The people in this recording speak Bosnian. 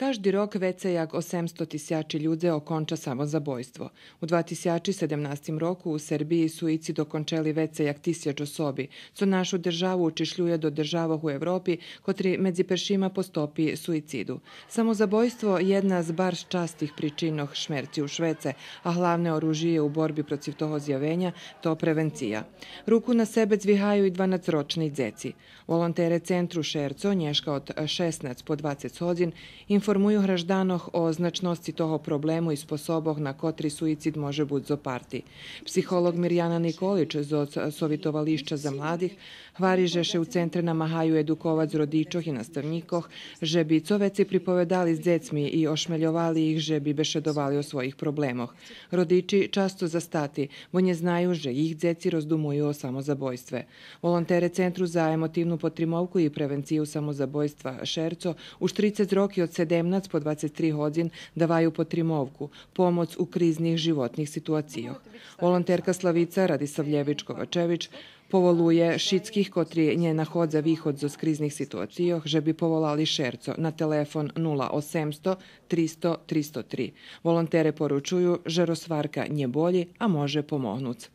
Každi rok vecejak 800 tisjači ljude okonča samo zabojstvo. U 2017. roku u Srbiji su suicid okončeli vecejak tisjač osobi, co našu državu učišljuje do državoh u Evropi, kotri medzi pršima postopi suicidu. Samo zabojstvo jedna z bar častih pričinoh šmerci u Švece, a hlavne oružije u borbi protiv toho zjavenja, to prevencija. Ruku na sebe zvihaju i 12-ročni dzeci. Volontere centru Šerco, nješka od 16 po 20 hodin, informacije Інформую гражданок о значності того проблему і способах, на котрі суїцид може бути зопарти. Психолог Мір'яна Николич з совітоваліща за младих говорить, що у центрі намагаю едукувати з родичах і наставниках, що би цовеці приповідали з децьми і ошмельовали їх, що бешедували о своїх проблемах. Родичі часто застати, бо не знають, що їх деці роздумують о самозабойстві. Волонтери центру за емотивну потримовку і превенцію самозабойства Шерцо уж 30 років от 7 Bremnac po 23 hodin davaju po trimovku, pomoc u kriznih životnih situacijoh. Volonterka Slavica Radisav Ljevičkova-Čević povoluje šitskih kotri je njena hod za vihod zos kriznih situacijoh, že bi povolali Šerco na telefon 0800 300 303. Volontere poručuju, že rosvarka nje bolji, a može pomohnuti.